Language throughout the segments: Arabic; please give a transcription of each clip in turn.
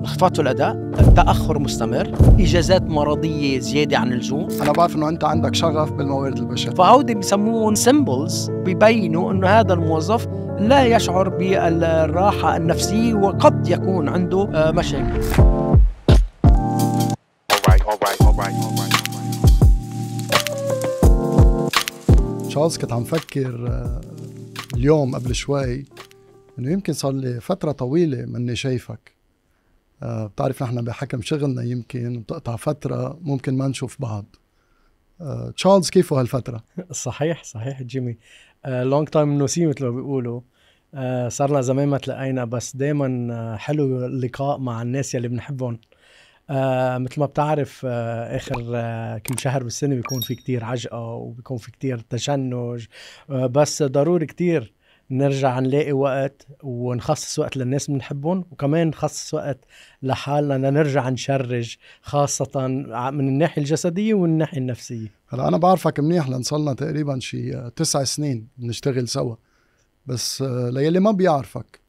انخفاض في الاداء تاخر مستمر اجازات مرضيه زياده عن اللزوم انا بعرف انه انت عندك شغف بالموارد البشريه فهودي بسموهم سيمبلز ببينوا انه هذا الموظف لا يشعر بالراحه النفسيه وقد يكون عنده آه، مشاكل تشارلز كنت عم فكر آه، اليوم قبل شوي انه يمكن صار لي فتره طويله مني شايفك آه، بتعرف نحن بحكم شغلنا يمكن بتقطع فتره ممكن ما نشوف بعض آه، تشارلز كيفه هالفتره صحيح صحيح جيمي لونج تايم نو سي مثل ما بيقولوا لنا آه، زمان ما تلاقينا بس دائما حلو اللقاء مع الناس يلي بنحبهم مثل ما بتعرف اخر كل كم شهر بالسنه بيكون في كتير عجقه وبيكون في كتير تشنج بس ضروري كتير نرجع نلاقي وقت ونخصص وقت للناس اللي بنحبهم وكمان نخصص وقت لحالنا لنرجع نشرج خاصة من الناحية الجسدية والناحية النفسية هلا أنا بعرفك منيح لأن صلنا تقريبا شي تسع سنين بنشتغل سوا بس آه، ليلي ما بيعرفك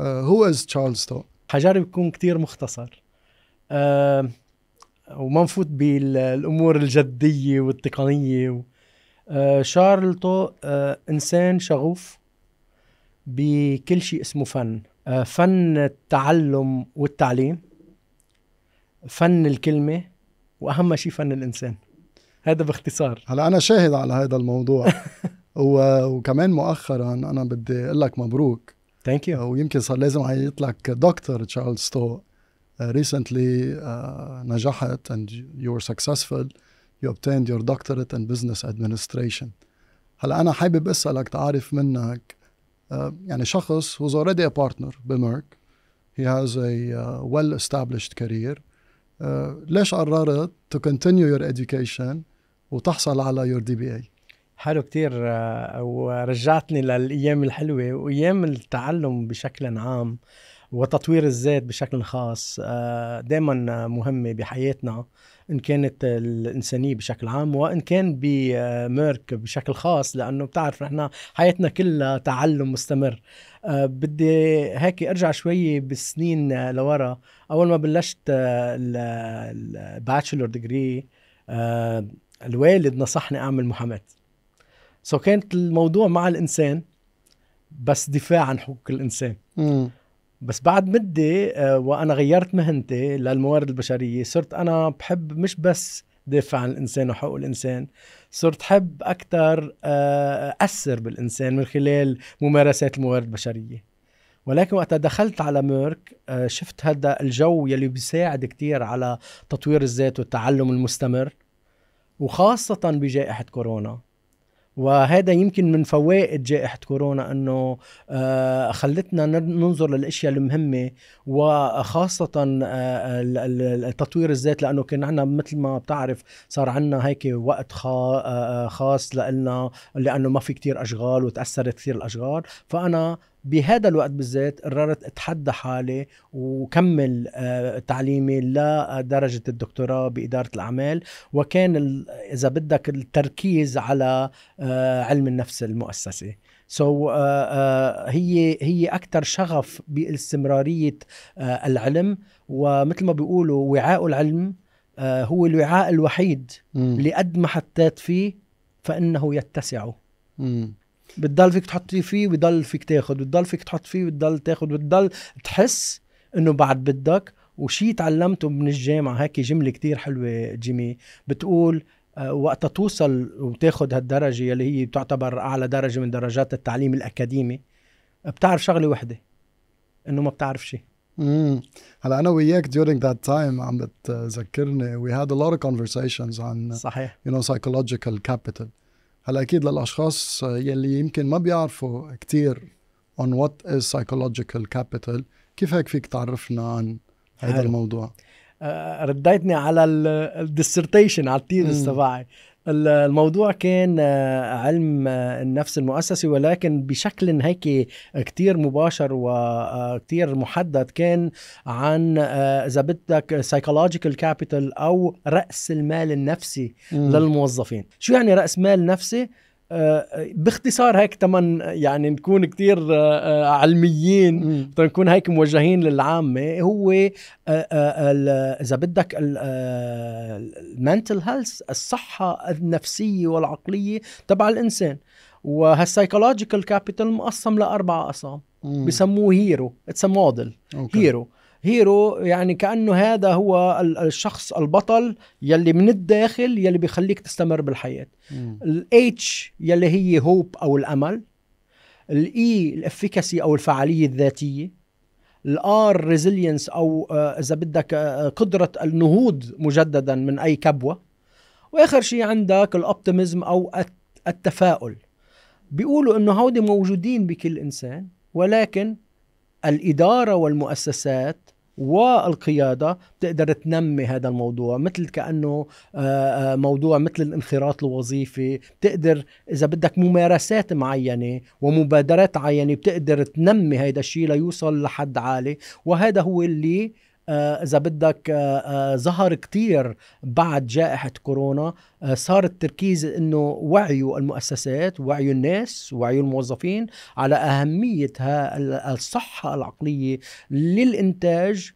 هو از تشارلز تو حجرب بيكون كتير مختصر أه وما نفوت بالامور الجديه والتقنيه شارلتو آه، آه، انسان شغوف بكل شيء اسمه فن آه، فن التعلم والتعليم فن الكلمة وأهم شيء فن الإنسان هذا باختصار هلا أنا شاهد على هذا الموضوع وكمان مؤخرا أنا بدي أقول لك مبروك ثانك آه، يو ويمكن صار لازم يطلع لك دكتور تشارلز ستو ريسنتلي آه، نجحت and you were successful you obtained your doctorate in business administration هلا انا حابب اسالك تعرف منك آه، يعني شخص who's already a partner بميرك he has a uh, آه، well established career uh, ليش قررت to continue your education وتحصل على your DBA حلو كتير ورجعتني للايام الحلوه وايام التعلم بشكل عام وتطوير الذات بشكل خاص دائما مهمه بحياتنا ان كانت الانسانيه بشكل عام وان كان بميرك بشكل خاص لانه بتعرف نحن حياتنا كلها تعلم مستمر آه، بدي هيك ارجع شوي بالسنين لورا اول ما بلشت الباتشلر ديجري آه، الوالد نصحني اعمل محاماه سو كانت الموضوع مع الانسان بس دفاع عن حقوق الانسان مم. بس بعد مدة آه، وأنا غيرت مهنتي للموارد البشرية صرت أنا بحب مش بس دافع عن الإنسان وحقوق الإنسان صرت حب أكثر آه، أثر بالإنسان من خلال ممارسات الموارد البشرية ولكن وقتها دخلت على ميرك آه، شفت هذا الجو يلي بيساعد كتير على تطوير الذات والتعلم المستمر وخاصة بجائحة كورونا وهذا يمكن من فوائد جائحة كورونا أنه آه، خلتنا ننظر للأشياء المهمة وخاصة آه، التطوير الذات لأنه كان عنا مثل ما بتعرف صار عنا هيك وقت آه، خاص لنا لأنه ما في كتير أشغال وتأثرت كثير الأشغال فأنا بهذا الوقت بالذات قررت اتحدى حالي وكمل آه، تعليمي لدرجه الدكتوراه باداره الاعمال وكان اذا بدك التركيز على آه، علم النفس المؤسسي سو so, uh, uh, هي هي اكثر شغف باستمراريه uh, العلم ومثل ما بيقولوا وعاء العلم uh, هو الوعاء الوحيد اللي قد ما حطيت فيه فانه يتسع بتضل فيك تحط فيه وبضل فيك تاخد بتضل فيك تحط فيه وبتضل تاخد بتضل تحس انه بعد بدك وشي تعلمته من الجامعه هيك جمله كتير حلوه جيمي بتقول آه، وقت توصل وتاخد هالدرجة اللي هي بتعتبر أعلى درجة من درجات التعليم الأكاديمي بتعرف شغلة وحدة إنه ما بتعرف شيء امم هلا انا وياك during that time عم بتذكرني we had a lot of conversations عن صحيح you know psychological capital هلا اكيد للاشخاص يلي يمكن ما بيعرفوا كثير on what is psychological capital كيف هيك فيك تعرفنا عن هذا الموضوع آه، رديتني على الديسرتيشن على التيرس تبعي الموضوع كان آه، علم آه، النفس المؤسسي ولكن بشكل هيك كتير مباشر وكتير آه، محدد كان عن اذا بدك سايكولوجيكال كابيتال او راس المال النفسي م. للموظفين شو يعني راس مال نفسي آه، آه، باختصار هيك تمن يعني نكون كتير آه، علميين نكون هيك موجهين للعامة هو إذا بدك المنتل هيلث الصحة النفسية والعقلية تبع الإنسان وهالسايكولوجيكال كابيتال مقسم لأربع أقسام بسموه هيرو اتس موديل هيرو هيرو يعني كانه هذا هو الشخص البطل يلي من الداخل يلي بيخليك تستمر بالحياه الاتش يلي هي هوب او الامل الاي e الافكاسي او الفعاليه الذاتيه الار ريزيلينس او آه، اذا بدك آه، آه، قدره النهوض مجددا من اي كبوه واخر شيء عندك الاوبتيميزم او التفاؤل بيقولوا انه هودي موجودين بكل انسان ولكن الاداره والمؤسسات والقيادة بتقدر تنمي هذا الموضوع مثل كأنه آه، آه، موضوع مثل الانخراط الوظيفي بتقدر إذا بدك ممارسات معينة ومبادرات معينة بتقدر تنمي هذا الشيء ليوصل لحد عالي وهذا هو اللي آه، اذا بدك ظهر آه، آه، كتير بعد جائحه كورونا صار التركيز انه وعيوا المؤسسات وعيوا الناس وعيوا الموظفين على اهميه الصحه العقليه للانتاج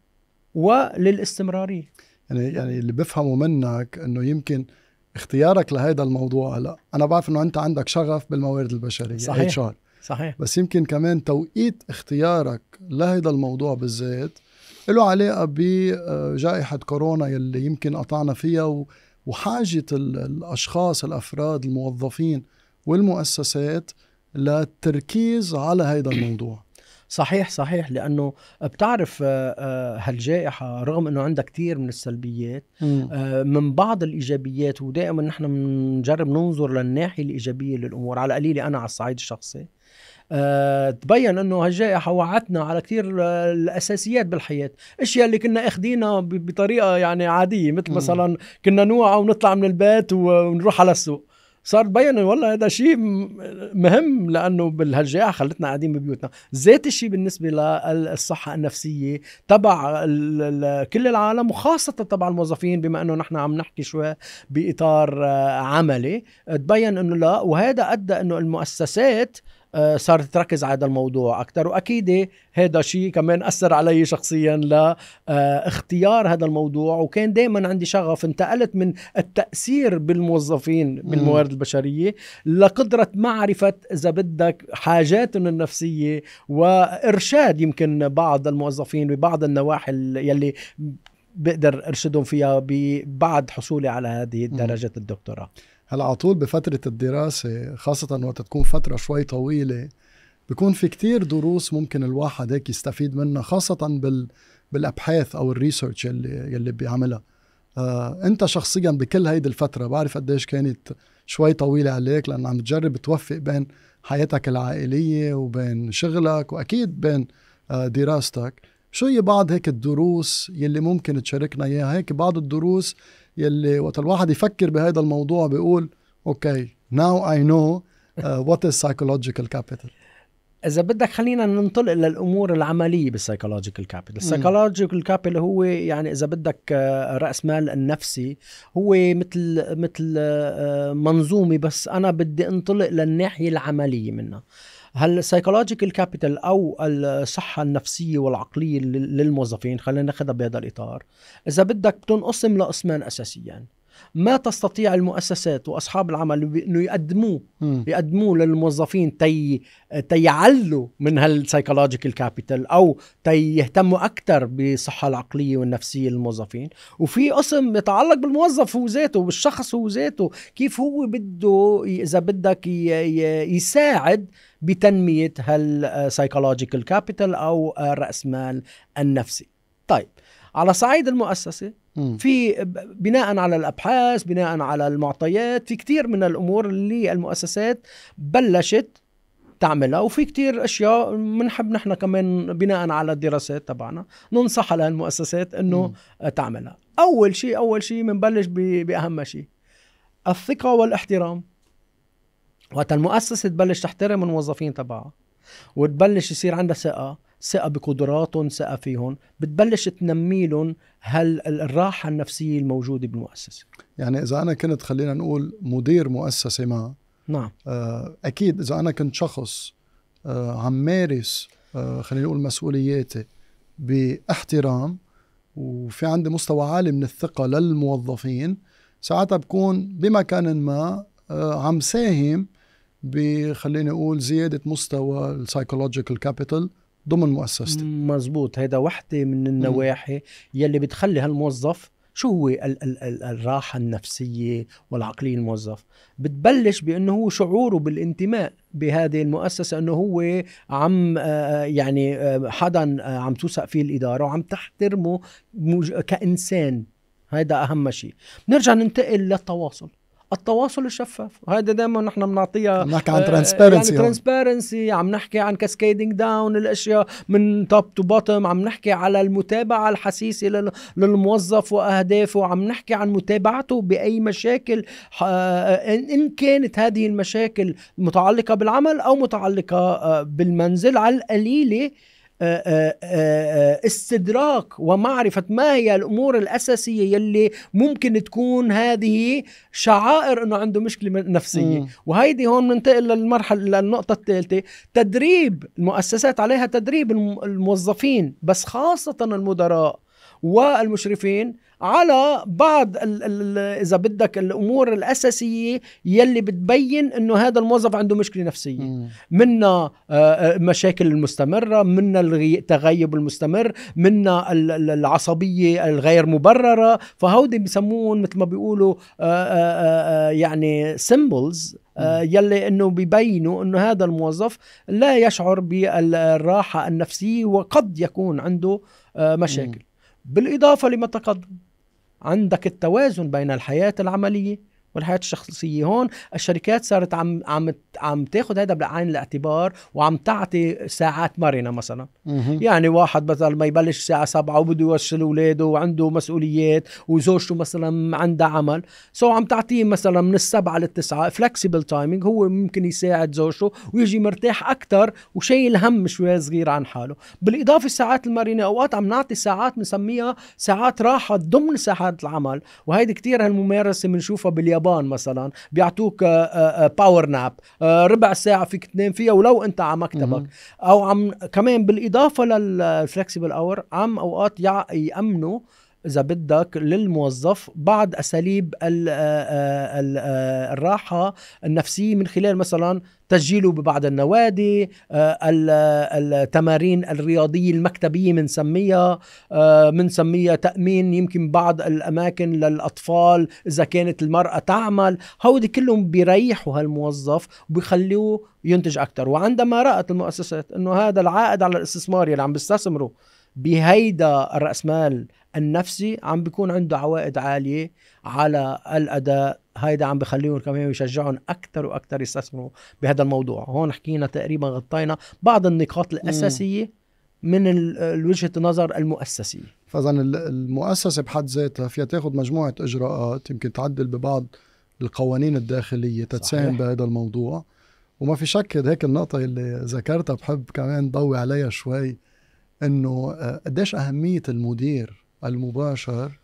وللاستمراريه يعني يعني اللي بفهمه منك انه يمكن اختيارك لهذا الموضوع هلا انا بعرف انه انت عندك شغف بالموارد البشريه صحيح HR. صحيح بس يمكن كمان توقيت اختيارك لهذا الموضوع بالذات له علاقه بجائحه كورونا يلي يمكن قطعنا فيها وحاجه الاشخاص الافراد الموظفين والمؤسسات للتركيز على هذا الموضوع صحيح صحيح لانه بتعرف آه، آه، هالجائحه رغم انه عندها كثير من السلبيات آه، من بعض الايجابيات ودائما نحن بنجرب ننظر للناحيه الايجابيه للامور على قليله انا على الصعيد الشخصي آه، تبين انه هالجائحه وعتنا على كثير آه، الاساسيات بالحياه اشياء اللي كنا اخذينها بطريقه يعني عاديه مثل مثلا كنا نوعى ونطلع من البيت ونروح على السوق صار تبين والله هذا شيء مهم لانه بالهالجائحه خلتنا قاعدين ببيوتنا، ذات الشيء بالنسبه للصحه النفسيه تبع كل العالم وخاصه تبع الموظفين بما انه نحن عم نحكي شوي باطار آه، عملي، تبين انه لا وهذا ادى انه المؤسسات آه، صارت تركز على هذا الموضوع اكثر واكيد هذا شيء كمان اثر علي شخصيا لاختيار هذا الموضوع وكان دائما عندي شغف انتقلت من التاثير بالموظفين بالموارد البشريه لقدره معرفه اذا بدك حاجاتهم النفسيه وارشاد يمكن بعض الموظفين ببعض النواحي يلي بقدر ارشدهم فيها بعد حصولي على هذه درجه الدكتوراه هلا على طول بفتره الدراسه خاصه وقت تكون فتره شوي طويله بكون في كتير دروس ممكن الواحد هيك يستفيد منها خاصة بال بالابحاث او الريسيرش اللي يلي بيعملها آه انت شخصيا بكل هيدي الفترة بعرف قديش كانت شوي طويلة عليك لأن عم تجرب توفق بين حياتك العائلية وبين شغلك وأكيد بين آه دراستك شو هي بعض هيك الدروس يلي ممكن تشاركنا إياها هيك بعض الدروس يلي وقت الواحد يفكر بهذا الموضوع بيقول اوكي ناو اي نو وات از سايكولوجيكال كابيتال اذا بدك خلينا ننطلق للامور العمليه بالسايكولوجيكال كابيتال السايكولوجيكال كابيتال هو يعني اذا بدك آه, راس مال النفسي هو مثل مثل آه, آه, منظومه بس انا بدي انطلق للناحيه العمليه منها هل سايكولوجيكال كابيتال او الصحه النفسيه والعقليه للموظفين خلينا ناخذها بهذا الاطار اذا بدك بتنقسم لقسمان اساسيا ما تستطيع المؤسسات واصحاب العمل انه يقدموه يقدموه للموظفين تي تيعلوا من هالسايكولوجيكال كابيتال او تيهتموا اكثر بالصحه العقليه والنفسيه للموظفين وفي قسم يتعلق بالموظف هو ذاته بالشخص هو ذاته كيف هو بده اذا بدك يساعد بتنميه هالسايكولوجيكال كابيتال او راس مال النفسي طيب على صعيد المؤسسه في بناء على الابحاث بناء على المعطيات في كثير من الامور اللي المؤسسات بلشت تعملها وفي كتير اشياء بنحب نحن كمان بناء على الدراسات تبعنا ننصح المؤسسات انه تعملها اول شيء اول شيء بنبلش باهم شيء الثقه والاحترام وقت المؤسسه تبلش تحترم الموظفين تبعها وتبلش يصير عندها ثقه ثقة بقدراتهم ثقة فيهم بتبلش تنمي لهم الراحة النفسية الموجودة بالمؤسسة يعني إذا أنا كنت خلينا نقول مدير مؤسسة ما نعم آه، أكيد إذا أنا كنت شخص آه، عم مارس آه، خلينا نقول مسؤولياتي باحترام وفي عندي مستوى عالي من الثقة للموظفين ساعتها بكون بمكان ما عم ساهم بخليني اقول زياده مستوى السايكولوجيكال كابيتال ضمن مؤسستي مزبوط هيدا وحده من النواحي يلي بتخلي هالموظف شو هو ال- ال- ال- الراحه النفسيه والعقليه الموظف بتبلش بانه هو شعوره بالانتماء بهذه المؤسسه انه هو عم آه، آه، يعني آه، حدا عم توثق فيه الاداره وعم تحترمه كانسان هذا اهم شيء نرجع ننتقل للتواصل التواصل الشفاف وهذا دائما نحن بنعطيها نحكي عن ترانسبيرنسي يعني ترانسبيرنسي عم نحكي عن كاسكيدنج آه، يعني داون الاشياء من توب تو بوتم عم نحكي على المتابعه الحسيسه للموظف واهدافه عم نحكي عن متابعته باي مشاكل آه، آه، ان كانت هذه المشاكل متعلقه بالعمل او متعلقه بالمنزل على القليله آه، آه، آه، استدراك ومعرفة ما هي الأمور الأساسية يلي ممكن تكون هذه شعائر أنه عنده مشكلة نفسية م. وهيدي هون ننتقل للمرحلة للنقطة الثالثة تدريب المؤسسات عليها تدريب الموظفين بس خاصة المدراء والمشرفين على بعض الـ الـ اذا بدك الامور الاساسيه يلي بتبين انه هذا الموظف عنده مشكله نفسيه منا آه، آه، مشاكل المستمره منا التغيب المستمر منا العصبيه الغير مبرره فهودي بسمون مثل ما بيقولوا آه، يعني سيمبلز يلي انه ببينوا انه هذا الموظف لا يشعر بالراحه النفسيه وقد يكون عنده مشاكل بالإضافة لما تقدم عندك التوازن بين الحياة العملية والحياه الشخصيه هون الشركات صارت عم عم عم تاخذ هذا بعين الاعتبار وعم تعطي ساعات مرنه مثلا مه. يعني واحد بدل ما يبلش الساعه سبعة وبده يوصل اولاده وعنده مسؤوليات وزوجته مثلا عندها عمل سو عم تعطيه مثلا من السبعة للتسعة فلكسيبل تايمينج هو ممكن يساعد زوجته ويجي مرتاح اكثر وشايل هم شوي صغير عن حاله بالاضافه الساعات المرنه اوقات عم نعطي ساعات بنسميها ساعات راحه ضمن ساعات العمل وهيدي كثير هالممارسه بنشوفها باليابان باليابان مثلا بيعطوك باور آه، ناب آه، آه، ربع ساعه فيك تنام فيها ولو انت على مكتبك او عم كمان بالاضافه للفلكسيبل اور عم اوقات يامنوا اذا بدك للموظف بعض اساليب آه، آه، آه، الراحه النفسيه من خلال مثلا تسجيله ببعض النوادي التمارين الرياضية المكتبية منسميها منسميها تأمين يمكن بعض الأماكن للأطفال إذا كانت المرأة تعمل هودي كلهم بيريحوا هالموظف وبيخلوه ينتج أكثر وعندما رأت المؤسسات أنه هذا العائد على الاستثمار اللي عم بيستثمره بهيدا الرأسمال النفسي عم بيكون عنده عوائد عاليه على الاداء هيدا عم بخليهم كمان يشجعهم اكثر واكثر يستثمروا بهذا الموضوع هون حكينا تقريبا غطينا بعض النقاط الاساسيه من وجهه النظر المؤسسيه فاذا المؤسسه بحد ذاتها فيها تاخذ مجموعه اجراءات يمكن تعدل ببعض القوانين الداخليه تتساهم بهذا الموضوع وما في شك هيك النقطه اللي ذكرتها بحب كمان ضوي عليها شوي انه آه، قديش اهميه المدير المباشر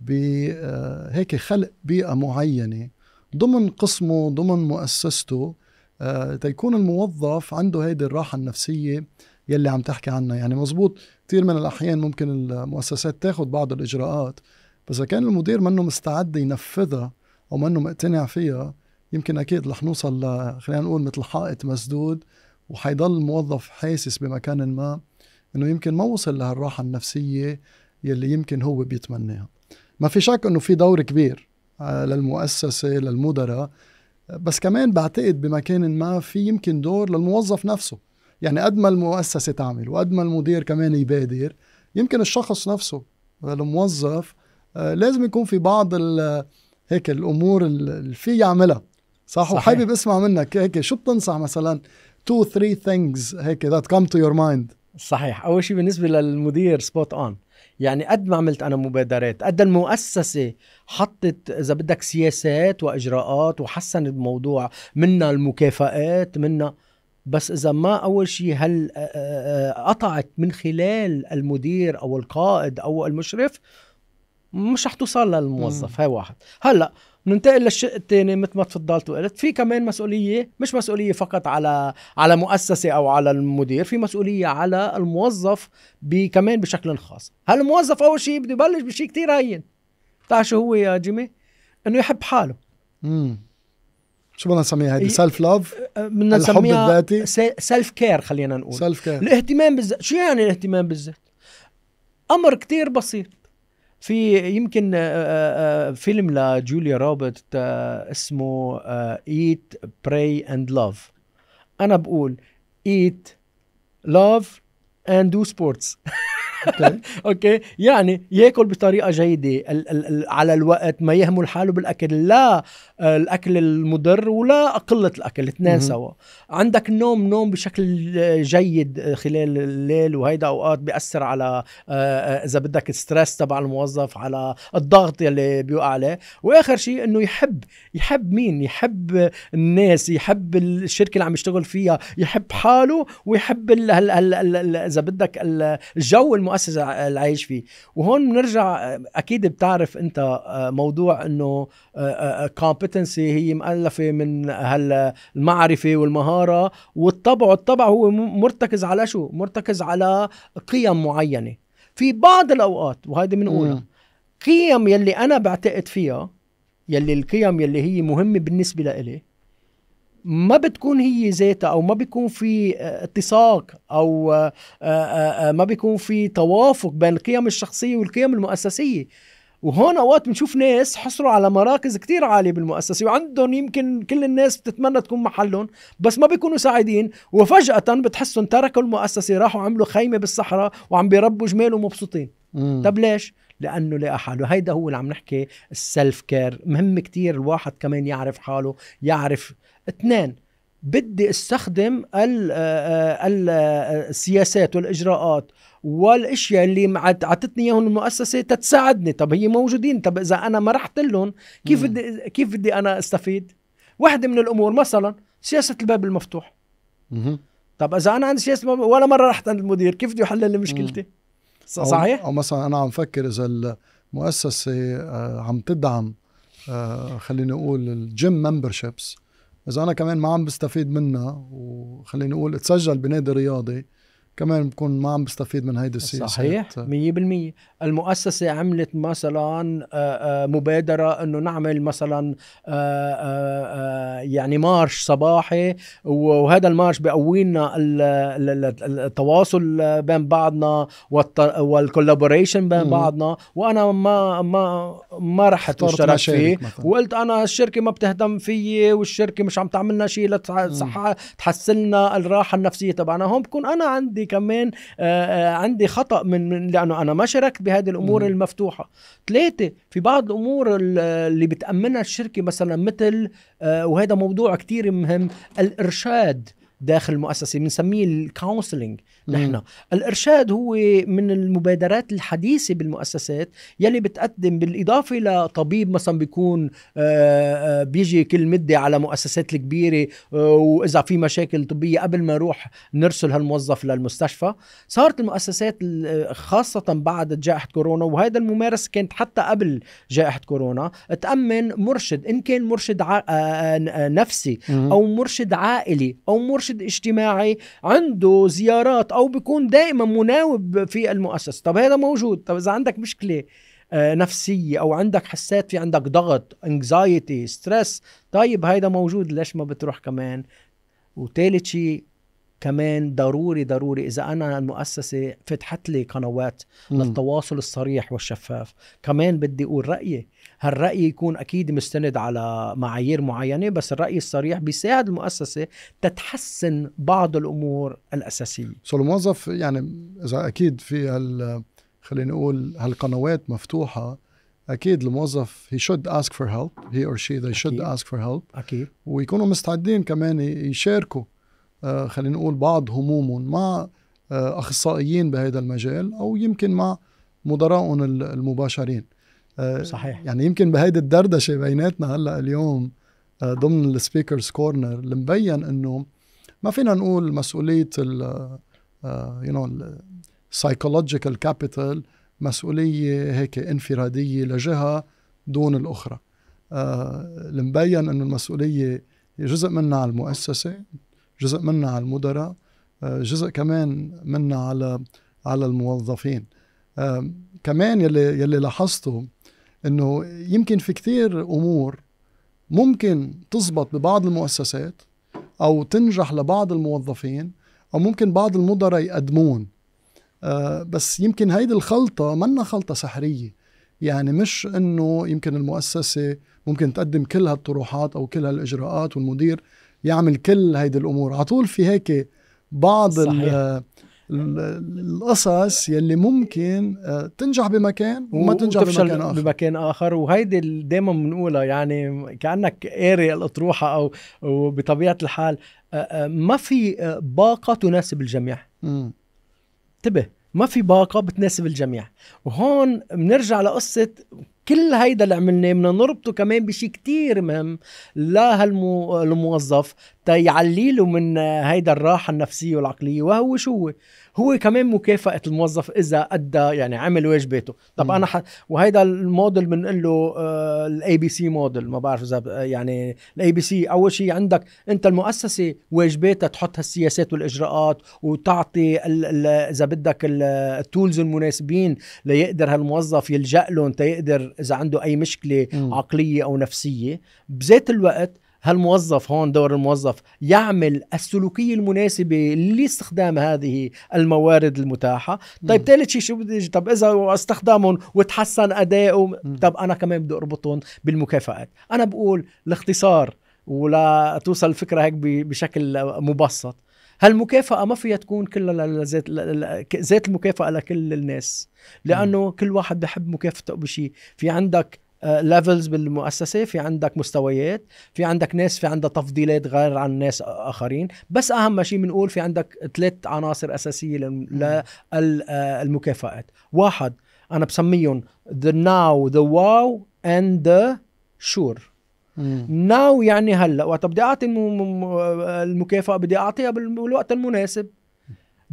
بهيك آه، خلق بيئة معينة ضمن قسمه ضمن مؤسسته آه، تيكون الموظف عنده هيدي الراحة النفسية يلي عم تحكي عنها يعني مزبوط كثير من الأحيان ممكن المؤسسات تاخد بعض الإجراءات بس إذا كان المدير منه مستعد ينفذها أو منه مقتنع فيها يمكن أكيد رح نوصل ل... خلينا نقول مثل حائط مسدود وحيضل الموظف حاسس بمكان ما انه يمكن ما وصل لهالراحه النفسيه يلي يمكن هو بيتمناها ما في شك انه في دور كبير للمؤسسه للمدراء بس كمان بعتقد بمكان ما في يمكن دور للموظف نفسه يعني قد ما المؤسسه تعمل وقد ما المدير كمان يبادر يمكن الشخص نفسه الموظف آه، لازم يكون في بعض هيك الامور اللي في يعملها صح صحيح. وحابب اسمع منك هيك شو بتنصح مثلا تو ثري ثينجز هيك ذات كم تو يور مايند صحيح اول شيء بالنسبه للمدير سبوت اون يعني قد ما عملت انا مبادرات قد المؤسسه حطت اذا بدك سياسات واجراءات وحسنت الموضوع منا المكافئات منا بس اذا ما اول شيء هل قطعت من خلال المدير او القائد او المشرف مش رح توصل للموظف هاي واحد هلا هل ننتقل للشق الثاني مثل ما تفضلت وقلت في كمان مسؤوليه مش مسؤوليه فقط على على مؤسسه او على المدير في مسؤوليه على الموظف كمان بشكل خاص هل الموظف اول شيء بده يبلش بشيء كتير هين بتعرف شو هو يا جيمي انه يحب حاله امم شو بدنا نسميها هيدي سيلف لاف بدنا نسميها سيلف كير خلينا نقول سيلف كير الاهتمام بالذات شو يعني الاهتمام بالذات امر كتير بسيط في يمكن آه، آه، آه، فيلم لجوليا روبرت اسمه ايت براي اند لاف انا بقول ايت لاف اند دو سبورتس اوكي يعني ياكل بطريقه جيده ال- ال- ال- على الوقت ما يهمل حاله بالاكل لا آه، الاكل المضر ولا قله الاكل اثنين سوا عندك نوم نوم بشكل جيد خلال الليل وهيدا اوقات بياثر على آه، آه، اذا بدك الستريس تبع الموظف على الضغط يلي بيوقع عليه واخر شيء انه يحب يحب مين يحب الناس يحب الشركه اللي عم يشتغل فيها يحب حاله ويحب اذا بدك الجو المؤ المؤسسه اللي عايش فيه وهون بنرجع اكيد بتعرف انت آه، موضوع انه كومبتنسي آه، آه، هي مؤلفه من هالمعرفه والمهاره والطبع والطبع هو مرتكز على شو مرتكز على قيم معينه في بعض الاوقات وهيدي بنقولها قيم يلي انا بعتقد فيها يلي القيم يلي هي مهمه بالنسبه لإلي ما بتكون هي ذاتها او ما بيكون في آه، اتساق او آه، آه، ما بيكون في توافق بين القيم الشخصيه والقيم المؤسسيه وهون اوقات بنشوف ناس حصلوا على مراكز كتير عاليه بالمؤسسه وعندهم يمكن كل الناس بتتمنى تكون محلهم بس ما بيكونوا سعيدين وفجاه بتحسهم تركوا المؤسسه راحوا عملوا خيمه بالصحراء وعم بيربوا جمال ومبسوطين طب ليش لانه لقى حاله هيدا هو اللي عم نحكي السلف كير مهم كتير الواحد كمان يعرف حاله يعرف اثنان بدي استخدم آه، آه، آه، السياسات والاجراءات والاشياء اللي اعطتني اياهم المؤسسه تتساعدني طب هي موجودين طب اذا انا ما رحت لهم كيف بدي كيف بدي انا استفيد واحدة من الامور مثلا سياسه الباب المفتوح مم. طب اذا انا عندي سياسه ولا مره رحت عند المدير كيف بده يحل لي مشكلتي صحيح أو, او مثلا انا عم فكر اذا المؤسسه عم تدعم خليني اقول الجيم ممبرشيبس اذا انا كمان ما عم بستفيد منها وخليني اقول اتسجل بنادي رياضي كمان بكون ما عم بستفيد من هيدي السياسات صحيح 100% المؤسسة عملت مثلا آه، آه، مبادرة أنه نعمل مثلا آه، يعني مارش صباحي وهذا المارش بقوي لنا التواصل بين بعضنا والكولابوريشن بين بعضنا وأنا ما ما ما رحت اشترك فيه وقلت أنا الشركة ما بتهتم فيي والشركة مش عم تعملنا شيء لتحسن الراحة النفسية تبعنا هون بكون أنا عندي كمان عندي خطأ من لأنه أنا ما شاركت بهذه الامور مم. المفتوحه ثلاثه في بعض الامور اللي بتامنها الشركه مثلا مثل آه، وهذا موضوع كتير مهم الارشاد داخل المؤسسه بنسميه الكونسلنج نحن الارشاد هو من المبادرات الحديثه بالمؤسسات يلي بتقدم بالاضافه لطبيب مثلا بيكون آه، آه، بيجي كل مده على مؤسسات الكبيره آه، واذا في مشاكل طبيه قبل ما نروح نرسل هالموظف للمستشفى صارت المؤسسات خاصه بعد جائحه كورونا وهذا الممارس كانت حتى قبل جائحه كورونا تامن مرشد ان كان مرشد نفسي او مرشد عائلي او مرشد راشد اجتماعي عنده زيارات او بيكون دائما مناوب في المؤسسه طب هذا موجود طب اذا عندك مشكله آه، نفسية أو عندك حسات في عندك ضغط انكزايتي ستريس طيب هيدا موجود ليش ما بتروح كمان وثالث شيء كمان ضروري ضروري اذا انا المؤسسه فتحت لي قنوات م. للتواصل الصريح والشفاف كمان بدي اقول رايي هالرأي يكون أكيد مستند على معايير معينة بس الرأي الصريح بيساعد المؤسسة تتحسن بعض الأمور الأساسية سو الموظف يعني إذا أكيد في هال خلينا نقول هالقنوات مفتوحة أكيد الموظف he should ask for help he or she they أكيد. ask for help أكيد ويكونوا مستعدين كمان يشاركوا آه خلينا نقول بعض همومهم مع آه أخصائيين بهذا المجال أو يمكن مع مدراءهم المباشرين صحيح يعني يمكن بهيدي الدردشه بيناتنا هلا اليوم آه، ضمن السبيكرز كورنر اللي مبين انه ما فينا نقول مسؤوليه ال يو نو السايكولوجيكال كابيتال مسؤوليه هيك انفراديه لجهه دون الاخرى آه، مبين انه المسؤوليه جزء منها على المؤسسه جزء منها على المدراء آه، جزء كمان منها على على الموظفين كمان يلي يلي لاحظته انه يمكن في كثير امور ممكن تزبط ببعض المؤسسات او تنجح لبعض الموظفين او ممكن بعض المدراء يقدمون آه بس يمكن هيدي الخلطه منا خلطه سحريه يعني مش انه يمكن المؤسسه ممكن تقدم كل هالطروحات او كل هالاجراءات والمدير يعمل كل هيدي الامور على طول في هيك بعض صحيح. القصص يلي ممكن آه، تنجح بمكان وما تنجح بمكان اخر بمكان اخر وهيدي دائما بنقولها يعني كانك قاري الاطروحه او وبطبيعه الحال آه، آه، ما في باقه تناسب الجميع انتبه ما في باقه بتناسب الجميع وهون بنرجع لقصه كل هيدا اللي عملناه بدنا نربطه كمان بشيء كتير مهم لهالموظف له من هيدا الراحه النفسيه والعقليه وهو شو هو كمان مكافاه الموظف اذا ادى يعني عمل واجباته طب م. انا ح... وهيدا الموديل بنقول له الاي بي سي موديل ما بعرف اذا يعني الاي بي سي اول شيء عندك انت المؤسسه واجباتها تحط هالسياسات والاجراءات وتعطي ال... ال... اذا بدك التولز المناسبين ليقدر هالموظف يلجا لهم تيقدر اذا عنده اي مشكله م. عقليه او نفسيه بذات الوقت هالموظف هون دور الموظف يعمل السلوكية المناسبة لاستخدام هذه الموارد المتاحة طيب ثالث شيء شو بدي طب إذا استخدمهم وتحسن أدائهم طب أنا كمان بدي أربطهم بالمكافآت أنا بقول الاختصار ولا توصل الفكرة هيك بشكل مبسط هالمكافأة ما فيها تكون كلها لذات ذات المكافأة لكل الناس لأنه كل واحد بحب مكافأته بشيء في عندك ليفلز آه، بالمؤسسه في عندك مستويات في عندك ناس في عندها تفضيلات غير عن ناس اخرين بس اهم شيء بنقول في عندك ثلاث عناصر اساسيه للمكافآت آه، واحد انا بسميهم ذا ناو ذا واو اند the شور ناو يعني هلا وقت بدي اعطي آه، المكافاه بدي اعطيها بالوقت المناسب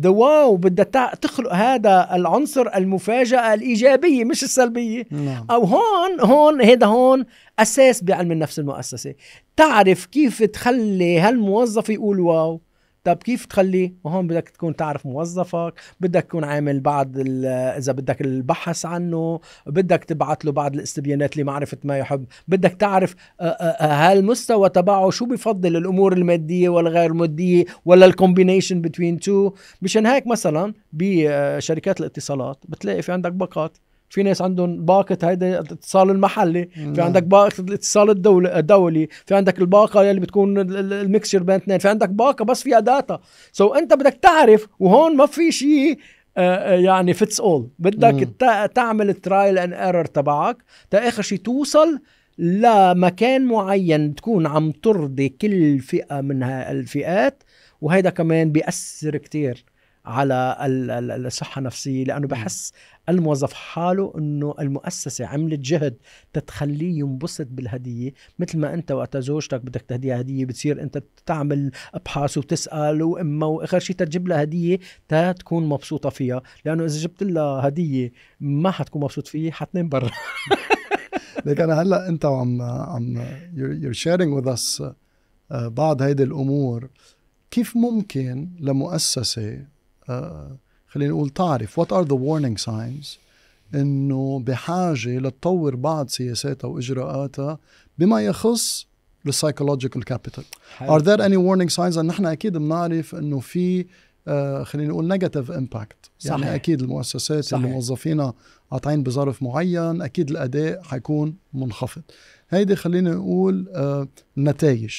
ذا واو بدها تخلق هذا العنصر المفاجأة الإيجابية مش السلبية نعم. أو هون هون هيدا هون أساس بعلم النفس المؤسسي تعرف كيف تخلي هالموظف يقول واو طب كيف تخليه وهون بدك تكون تعرف موظفك بدك تكون عامل بعض اذا بدك البحث عنه بدك تبعت له بعض الاستبيانات لمعرفه ما يحب بدك تعرف هالمستوى آه، آه، آه، تبعه شو بفضل الامور الماديه والغير ماديه ولا الكومبينيشن بتوين تو مشان هيك مثلا بشركات الاتصالات بتلاقي في عندك باقات في ناس عندهم باقه هيدا الاتصال المحلي في نعم. عندك باقه الاتصال الدولي في عندك الباقه اللي بتكون الميكسر بين اثنين في عندك باقه بس فيها داتا سو so انت بدك تعرف وهون ما في شيء آه، آه، يعني فيتس اول بدك تعمل الترايل اند ايرور تبعك تا اخر شيء توصل لمكان معين تكون عم ترضي كل فئه من الفئات وهيدا كمان بيأثر كتير على الصحه النفسيه لانه بحس الموظف حاله انه المؤسسه عملت جهد تتخليه ينبسط بالهديه مثل ما انت وقت زوجتك بدك تهديها هديه بتصير انت تعمل ابحاث وتسال وامها واخر شيء تجيب لها هديه تا تكون مبسوطه فيها لانه اذا جبت لها هديه ما حتكون مبسوط فيه حتنام برا لكن هلا انت عم عم يور شيرينج وذ اس بعض هيدي الامور كيف ممكن لمؤسسه آه، خلينا نقول تعرف وات ار ذا warning ساينز انه بحاجه لتطور بعض سياساتها واجراءاتها بما يخص السايكولوجيكال كابيتال ار ذير اني warning ساينز نحن اكيد بنعرف انه في آه خلينا نقول نيجاتيف امباكت يعني صحيح. اكيد المؤسسات صحيح. اللي موظفينها قاطعين بظرف معين اكيد الاداء حيكون منخفض هيدي خلينا نقول آه نتائج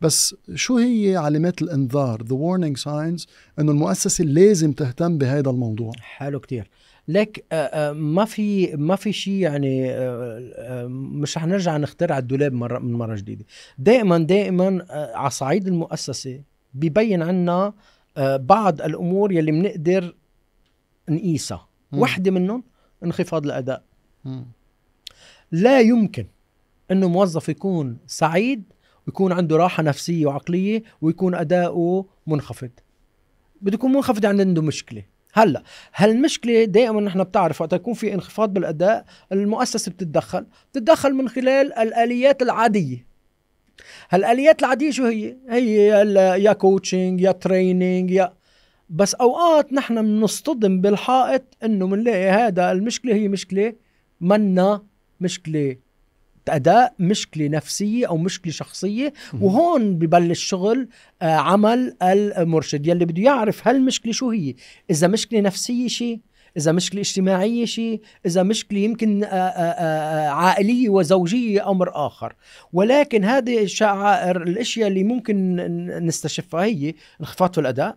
بس شو هي علامات الانذار the warning signs انه المؤسسه لازم تهتم بهذا الموضوع حلو كتير لك آه، آه، ما في ما في شيء يعني آه، مش رح نرجع نخترع الدولاب مره من مره جديده دائما دائما على صعيد المؤسسه ببين عنا بعض الامور يلي بنقدر نقيسها وحده منهم انخفاض الاداء م. لا يمكن انه موظف يكون سعيد ويكون عنده راحة نفسية وعقلية ويكون أداؤه منخفض بده يكون منخفض يعني عنده مشكلة هلا هالمشكله دائما نحن بتعرف وقت يكون في انخفاض بالاداء المؤسسه بتتدخل بتتدخل من خلال الاليات العاديه هالاليات العاديه شو هي هي يا كوتشنج يا تريننج يا بس اوقات نحن بنصطدم بالحائط انه بنلاقي هذا المشكله هي مشكله منا مشكله اداء مشكله نفسيه او مشكله شخصيه وهون ببلش شغل آه، عمل المرشد يلي بده يعرف هالمشكله شو هي اذا مشكله نفسيه شيء اذا مشكله اجتماعيه شيء اذا مشكله يمكن آه، آه، عائليه وزوجيه امر اخر ولكن هذه الشعائر الاشياء اللي ممكن نستشفها هي انخفاض في الاداء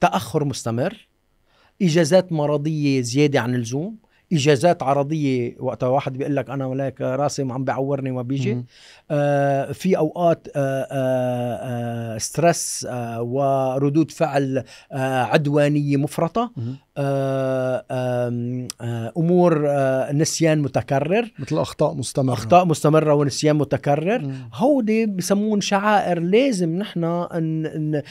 تاخر مستمر اجازات مرضيه زياده عن اللزوم اجازات عرضيه وقتها واحد بيقول لك انا ولك راسم عم بعورني ما بيجي آه في اوقات آه آه ستريس آه،, آه وردود فعل آه عدوانيه مفرطه آه، آه، امور آه، نسيان متكرر مثل اخطاء مستمره اخطاء مستمره ونسيان متكرر هودي بسمون شعائر لازم نحن ان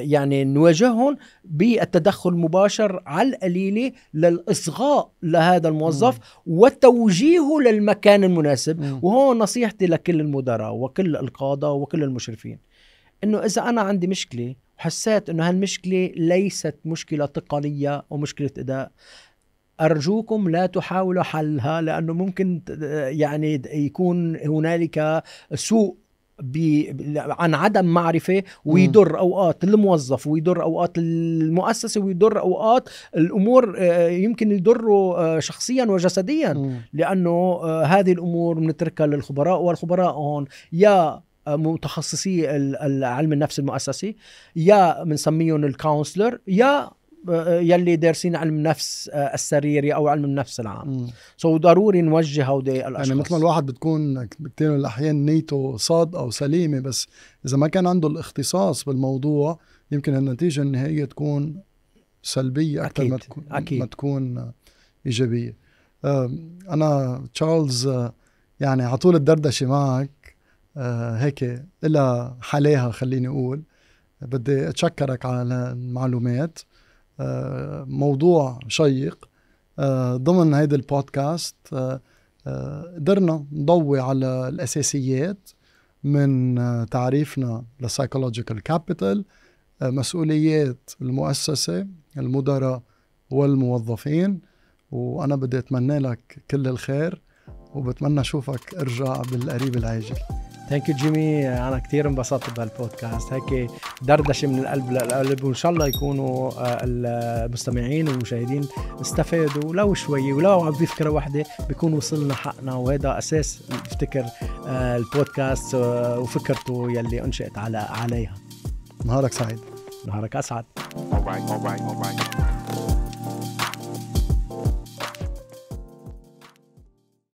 يعني نواجههم بالتدخل المباشر على القليله للاصغاء لهذا الموظف وتوجيهه للمكان المناسب وهون نصيحتي لكل المدراء وكل القاده وكل المشرفين انه اذا انا عندي مشكله حسيت انه هالمشكله ليست مشكله تقنيه ومشكله اداء أرجوكم لا تحاولوا حلها لأنه ممكن يعني يكون هنالك سوء عن عدم معرفة ويضر أوقات الموظف ويضر أوقات المؤسسة ويضر أوقات الأمور آه، يمكن يضره آه، شخصيا وجسديا لأنه آه، هذه الأمور بنتركها للخبراء والخبراء هون يا متخصصي علم النفس المؤسسي يا بنسميهم الكونسلر يا آه، يلي دارسين علم النفس آه، السريري او علم النفس العام سو so ضروري نوجه هودي الاشخاص يعني مثل ما الواحد بتكون كثير من الاحيان نيته صاد او سليمه بس اذا ما كان عنده الاختصاص بالموضوع يمكن النتيجه النهائيه تكون سلبيه اكثر ما تكون أكيد. ما تكون ايجابيه انا تشارلز آه، يعني على طول الدردشه معك آه، هيك الى حلاها خليني أقول بدي أتشكرك على المعلومات آه، موضوع شيق آه، ضمن هيدا البودكاست قدرنا نضوي على الأساسيات من تعريفنا للسايكولوجيكال كابيتال مسؤوليات المؤسسة المدراء والموظفين وأنا بدي أتمنى لك كل الخير وبتمنى أشوفك ارجع بالقريب العاجل ثانك يو جيمي انا كثير انبسطت بهالبودكاست هيك دردشه من القلب للقلب وان شاء الله يكونوا آه، المستمعين والمشاهدين استفادوا لو شوي ولو بفكره واحده بيكون وصلنا حقنا وهذا اساس افتكر آه، البودكاست آه، وفكرته يلي انشئت على عليها نهارك سعيد نهارك اسعد all right, all right, all right.